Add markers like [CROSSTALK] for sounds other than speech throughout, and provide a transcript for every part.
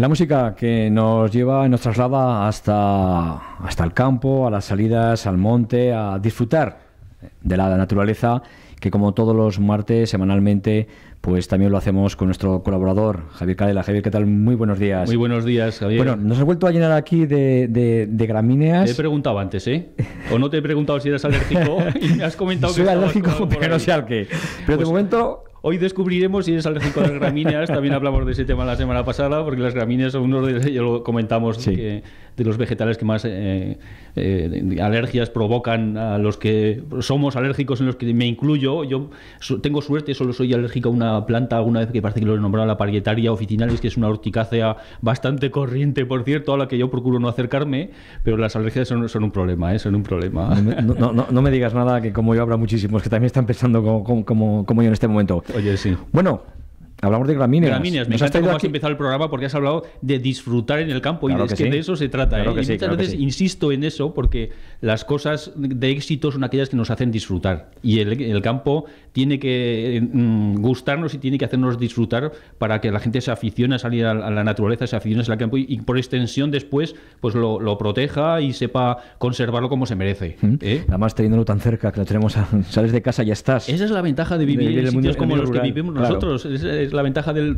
La música que nos lleva, y nos traslada hasta, hasta el campo, a las salidas, al monte, a disfrutar de la naturaleza, que como todos los martes, semanalmente, pues también lo hacemos con nuestro colaborador, Javier Cadela. Javier, ¿qué tal? Muy buenos días. Muy buenos días, Javier. Bueno, nos has vuelto a llenar aquí de, de, gramíneas. Te he preguntado antes, ¿eh? O no te he preguntado si eres alérgico [LAUGHS] y me has comentado que... Soy alérgico, pero no sé al qué. Pero de pues momento... Hoy descubriremos si eres alérgico a las gramíneas. También hablamos de ese tema la semana pasada, porque las gramíneas son uno de, [LAUGHS] comentamos, de los vegetales que más eh, eh alergias provocan a los que somos alérgicos, en los que me incluyo. Yo tengo suerte, solo soy alérgico a una planta, alguna vez que parece que lo he nombrado la parietaria officinalis, que es una urticácea bastante corriente, por cierto, a la que yo procuro no acercarme, pero las alergias son, un problema, ¿eh? son un problema. No, no, me digas nada, que como yo habrá muchísimos que también están pensando como, como yo en este momento. Oye, sí. Bueno, Hablamos de gramíneas. Gramíneas, me Nos encanta cómo has empezado el programa porque has hablado de disfrutar en el campo y es que de eso se trata. ¿eh? insisto en eso porque las cosas de éxito son aquellas que nos hacen disfrutar y el, campo tiene que eh, mm, gustarnos y tiene que hacernos disfrutar para que la gente se aficione a salir a, la naturaleza, se aficione al campo y, por extensión después pues lo, proteja y sepa conservarlo como se merece. ¿eh? Nada más teniéndolo tan cerca que lo tenemos, a, [LAUGHS] sales de casa y ya estás. Esa es la ventaja de vivir, en sitios como los que vivimos nosotros la ventaja del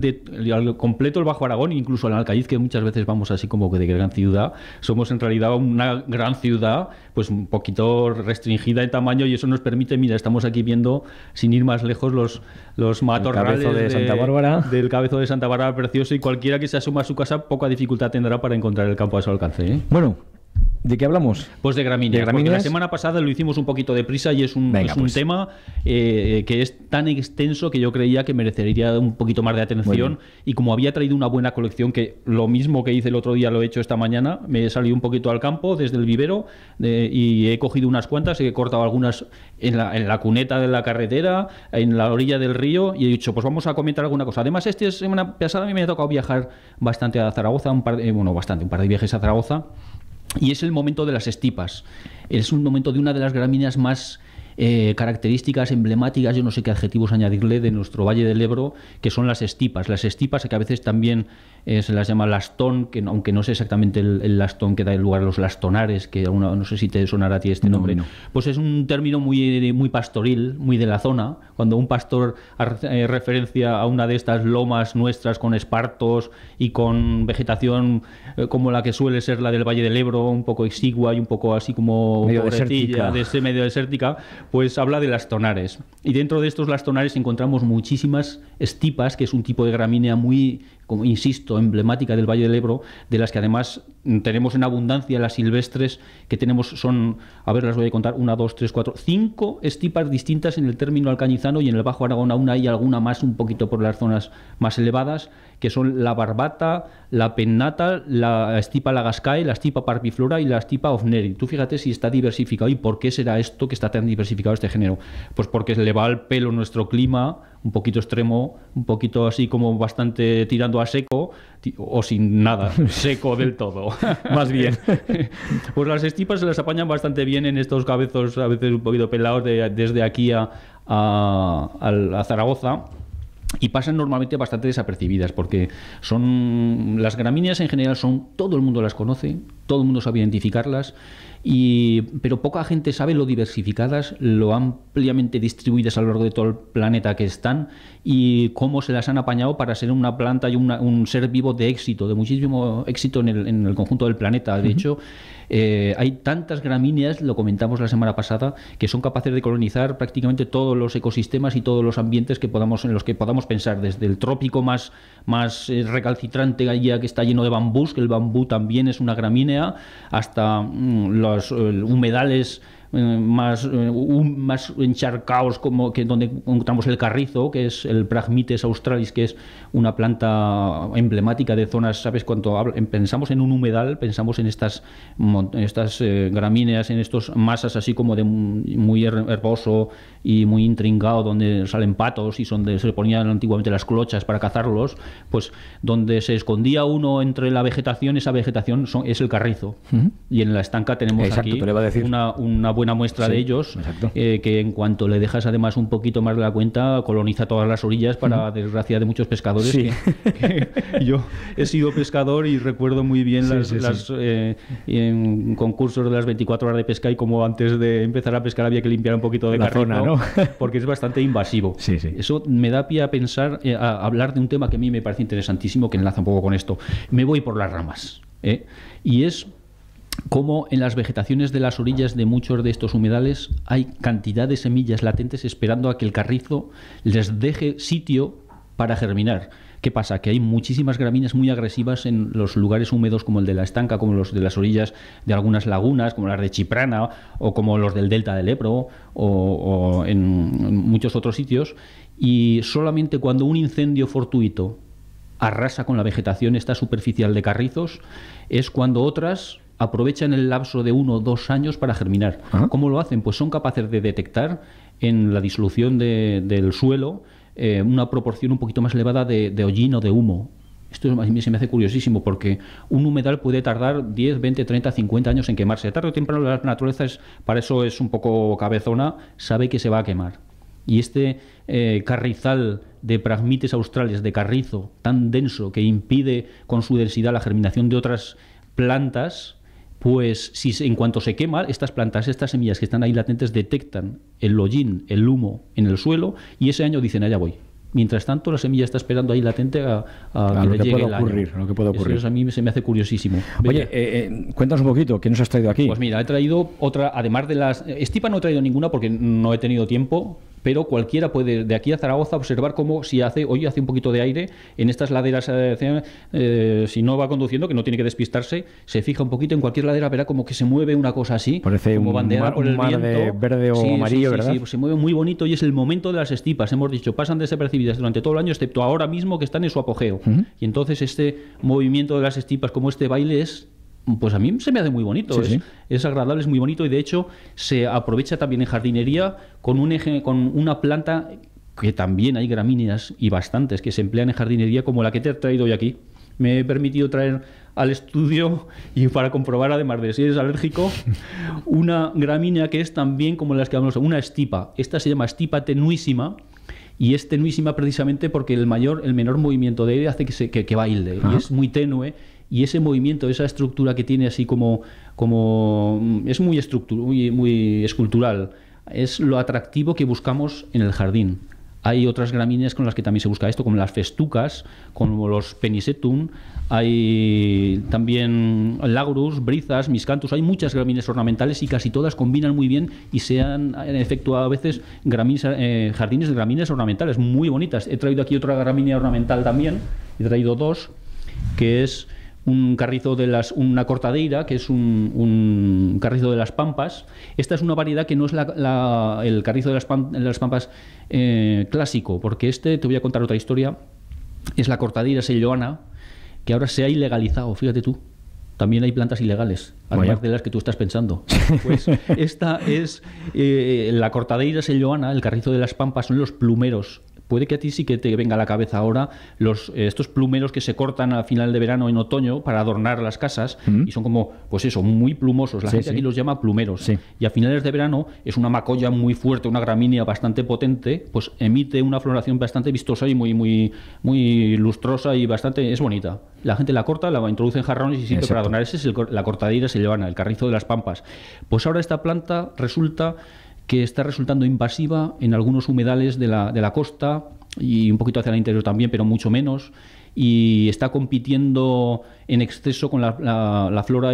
completo el Bajo Aragón, incluso el Alcaíz, que muchas veces vamos así como que de gran ciudad. Somos en realidad una gran ciudad, pues un poquito restringida en tamaño y eso nos permite, mira, estamos aquí viendo, sin ir más lejos, los, los matorrales de, Santa Bárbara. del cabezo de Santa Bárbara precioso y cualquiera que se asuma a su casa poca dificultad tendrá para encontrar el campo a su alcance. ¿eh? Bueno, ¿De qué hablamos? Pues de gramíneas. la semana pasada lo hicimos un poquito de prisa y es un, un pues. tema eh, que es tan extenso que yo creía que merecería un poquito más de atención. Y como había traído una buena colección, que lo mismo que hice el otro día lo he hecho esta mañana, me he salido un poquito al campo desde el vivero y he cogido unas cuantas, he cortado algunas en la, cuneta de la carretera, en la orilla del río y he dicho, pues vamos a comentar alguna cosa. Además, esta semana pasada a mí me ha tocado viajar bastante a Zaragoza, un par bueno, bastante, un par de viajes a Zaragoza y es el momento de las estipas. Es un momento de una de las gramíneas más eh, características emblemáticas, yo no sé qué adjetivos añadirle, de nuestro Valle del Ebro, que son las estipas. Las estipas que a veces también eh, se las llama lastón, que aunque no sé exactamente el, lastón que da el lugar a los lastonares, que no sé si te sonará a ti este nombre, pues es un término muy, muy pastoril, muy de la zona. Cuando un pastor hace eh, referencia a una de estas lomas nuestras con espartos y con vegetación como la que suele ser la del Valle del Ebro, un poco exigua y un poco así como De ese medio desértica, pues habla de las tonares. Y dentro de estos las tonares encontramos muchísimas estipas, que es un tipo de gramínea muy como insisto, emblemática del Valle del Ebro, de las que además tenemos en abundancia las silvestres, que tenemos son, a ver, las voy a contar, una, dos, tres, cuatro, cinco estipas distintas en el término alcañizano y en el Bajo Aragón aún hay alguna más un poquito por las zonas más elevadas, que son la barbata, la pennata, la estipa lagascae, la estipa parpiflora y la estipa ofneri. Tú fíjate si está diversificado y por qué será esto que está tan diversificado este género. Pues porque le va al pelo nuestro clima, un poquito extremo, un poquito así como bastante tirando a seco o sin nada, [LAUGHS] seco del todo, [LAUGHS] más bien. [LAUGHS] Pues las estipas se las apañan bastante bien en estos cabezos a veces un poquito pelados desde aquí a, a Zaragoza y pasan normalmente bastante desapercibidas porque son las gramíneas en general son todo el mundo las conoce todo el mundo sabe identificarlas, pero poca gente sabe lo diversificadas, lo ampliamente distribuidas a lo largo de todo el planeta que están y cómo se las han apañado para ser una planta y un ser vivo de éxito, de muchísimo éxito en el, conjunto del planeta. De hecho, eh, hay tantas gramíneas, lo comentamos la semana pasada, que son capaces de colonizar prácticamente todos los ecosistemas y todos los ambientes que podamos, en los que podamos pensar, desde el trópico más, más eh, recalcitrante que está lleno de bambús, que el bambú también es una gramínea, hasta mm, los eh, humedales eh, más, eh, un, más encharcados, como que donde encontramos el carrizo, que es el Pragmites australis, que es una planta emblemática de zonas, ¿sabes? Cuando pensamos en un humedal, pensamos en estas, estas eh, gramíneas, en estas masas así como de muy herboso y muy intrincado, donde salen patos y donde se ponían antiguamente las clochas para cazarlos, pues donde se escondía uno entre la vegetación, esa vegetación es el carrizo. Y en la estanca tenemos aquí una, una buena muestra de ellos, eh, que en cuanto le dejas además un poquito más de la cuenta, coloniza todas las orillas, para desgracia de muchos pescadores. [LAUGHS] yo he sido pescador y recuerdo muy bien las, eh, en concursos de las 24 horas de pesca y como antes de empezar a pescar había que limpiar un poquito de la zona, ¿no? [LAUGHS] porque es bastante invasivo. Eso me da pie a pensar, eh, a hablar de un tema que a mí me parece interesantísimo, que enlaza un poco con esto. Me voy por las ramas. Y es como en las vegetaciones de las orillas de muchos de estos humedales hay cantidad de semillas latentes esperando a que el carrizo les deje sitio para germinar. ¿Qué pasa? Que hay muchísimas gramíneas muy agresivas en los lugares húmedos como el de la estanca, como los de las orillas de algunas lagunas, como las de Chiprana o como los del delta del Ebro o, en muchos otros sitios. Y solamente cuando un incendio fortuito arrasa con la vegetación esta superficial de carrizos, es cuando otras aprovechan el lapso de uno o dos años para germinar. Ah. ¿Cómo lo hacen? Pues son capaces de detectar en la disolución del suelo eh, una proporción un poquito más elevada de, de hollín o de humo. Esto a mí se me hace curiosísimo porque un humedal puede tardar 10, 20, 30, 50 años en quemarse. Tarde o temprano la naturaleza es, para eso es un poco cabezona, sabe que se va a quemar. Y este eh, carrizal de pragmites australes, de carrizo, tan denso que impide con su densidad la germinación de otras plantas, pues si en cuanto se quema, estas plantas, estas semillas que están ahí latentes detectan el hollín, el humo en el suelo y ese año dicen, allá voy. Mientras tanto, la semilla está esperando ahí latente a, que lo, que pueda ocurrir, lo que ocurrir. Eso a mí se me hace curiosísimo. Oye, eh, eh, cuéntanos un poquito, ¿qué nos has traído aquí? Pues mira, he traído otra, además de las... Eh, Estipa no he traído ninguna porque no he tenido tiempo, pero cualquiera puede de aquí a Zaragoza observar cómo si hace hoy hace un poquito de aire en estas laderas eh, eh, si no va conduciendo que no tiene que despistarse se fija un poquito en cualquier ladera verá como que se mueve una cosa así Parece como bandera el viento. verde o amarillo sí, sí, se mueve muy bonito y es el momento de las estipas hemos dicho pasan desapercibidas durante todo el año excepto ahora mismo que están en su apogeo y entonces este movimiento de las estipas como este baile es pues a mí se me hace muy bonito. es, agradable, es muy bonito y de hecho se aprovecha también en jardinería con, un eje, con una planta que también hay gramíneas y bastantes que se emplean en jardinería como la que te he traído hoy aquí. Me he permitido traer al estudio y para comprobar además de si eres alérgico [LAUGHS] una gramínea que es también como las que hablamos, una estipa. Esta se llama estipa tenuísima y es tenuísima precisamente porque el mayor el menor movimiento de aire hace que, se, que, baile y es muy tenue y ese movimiento, esa estructura que tiene así como, como mm, es muy, muy, muy escultural, es lo atractivo que buscamos en el jardín. Hay otras gramíneas con las que también se busca esto, como las festucas, como los penisetum, hay también ...lagrus, brizas, miscantus, hay muchas gramíneas ornamentales y casi todas combinan muy bien y se han efectuado a veces eh, jardines de gramíneas ornamentales muy bonitas. He traído aquí otra gramínea ornamental también, he traído dos, que es un carrizo de las, una cortadeira, que es un, carrizo de las pampas. Esta es una variedad que no es la, el carrizo de las, pampas eh, clásico, porque este, te voy a contar otra historia, es la cortadeira selloana, que ahora se ha ilegalizado, fíjate tú. También hay plantas ilegales, además de las que tú estás pensando. [LAUGHS] Pues esta es eh, la cortadeira selloana, el carrizo de las pampas, son los plumeros puede que a ti sí que te venga a la cabeza ahora los, eh, estos plumeros que se cortan a final de verano en otoño para adornar las casas y son como, pues eso, muy plumosos. La gente aquí los llama plumeros. Y a finales de verano es una macolla muy fuerte, una gramínea bastante potente, pues emite una floración bastante vistosa y muy, muy, muy lustrosa y bastante. es bonita. La gente la corta, la introduce en jarrones y siempre para adornar. ese es el, la cortadilla se llevan, el carrizo de las pampas. Pues ahora esta planta resulta que está resultando invasiva en algunos humedales de la, de la costa y un poquito hacia el interior también, pero mucho menos y está compitiendo en exceso con la, flora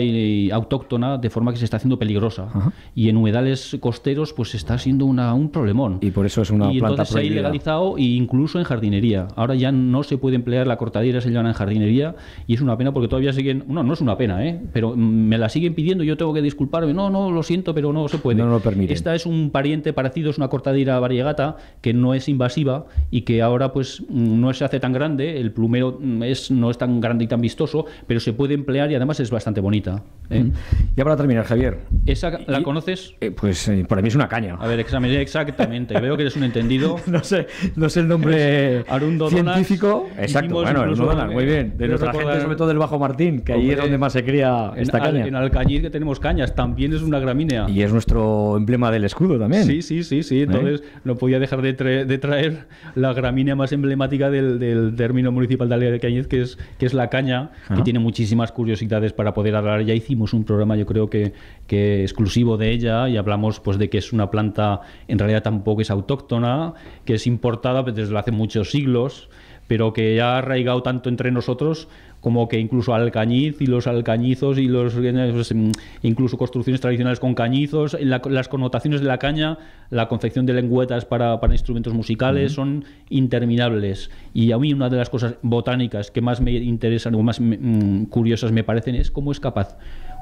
autóctona de forma que se está haciendo peligrosa. Y en humedales costeros pues está siendo una, un problemón. Y por eso es una y planta prohibida. se ha ilegalizado e incluso en jardinería. Ahora ya no se puede emplear la cortadera se en jardinería y es una pena porque todavía siguen, no, no es una pena, ¿eh? pero me la siguen pidiendo, yo tengo que disculparme, no, no, lo siento, pero no se puede. No, lo permite. Esta es un pariente parecido, es una cortadera variegata que no es invasiva y que ahora pues no se hace tan grande, el plumero Mm, no es, tan grande y tan vistoso, pero se puede emplear y además es bastante bonita. ¿eh? Ya para terminar, Javier. ¿Esa la conoces? Eh, pues eh, para mí es una caña. A ver, examiné exactamente. [LAUGHS] Veo que eres un entendido. [LAUGHS] no, sé, no sé el nombre Arundo científico. Exacto, bueno, Arundo Donas, muy bien. De nuestra gente, sobre todo del Bajo Martín, que ahí es donde más se cría esta caña. en Alcañiz que tenemos cañas, también es una gramínea. Y es nuestro emblema del escudo también. Sí, sí, sí, sí. Entonces ¿Eh? no podía dejar de, traer, de la gramínea más emblemática del, del término municipal de de que es que es, que es La Caña, que tiene muchísimas curiosidades para poder hablar. Ya hicimos un programa, yo creo que, que exclusivo de ella, y hablamos pues de que es una planta, en realidad tampoco es autóctona, que es importada pues, desde hace muchos siglos pero que ya ha arraigado tanto entre nosotros como que incluso alcañiz y los alcañizos y los eh, pues, mm, incluso construcciones tradicionales con cañizos, las connotaciones de la caña, la confección de lengüetas para, instrumentos musicales son interminables. Y a mí una de las cosas botánicas que más me interesan o más mm, curiosas me parecen es cómo es capaz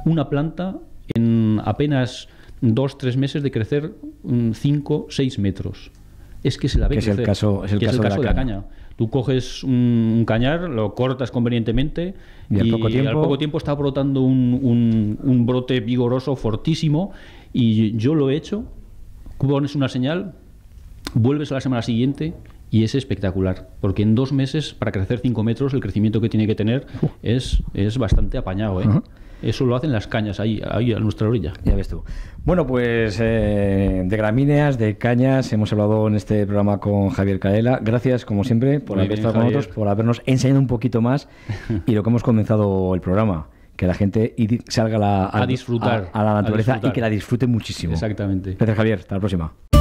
una planta en apenas dos, tres meses de crecer mm, cinco seis metros es que se la ve Es el caso, es el, caso, de, la, caña. Tú coges un, cañar, lo cortas convenientemente y, al, poco tiempo... está brotando un, brote vigoroso, fortísimo, y yo lo he hecho, pones una señal, vuelves a la semana siguiente y es espectacular, porque en dos meses, para crecer 5 metros, el crecimiento que tiene que tener es, es bastante apañado. ¿eh? Eso lo hacen las cañas ahí, ahí a nuestra orilla. Ya ves tú. Bueno, pues eh, de gramíneas, de cañas, hemos hablado en este programa con Javier Caela. Gracias, como siempre, por haber estado con nosotros, por habernos enseñado un poquito más [LAUGHS] y lo que hemos comenzado el programa que la gente salga a, disfrutar a, la naturaleza y que la disfrute muchísimo. Exactamente. Gracias, Javier. Hasta la próxima.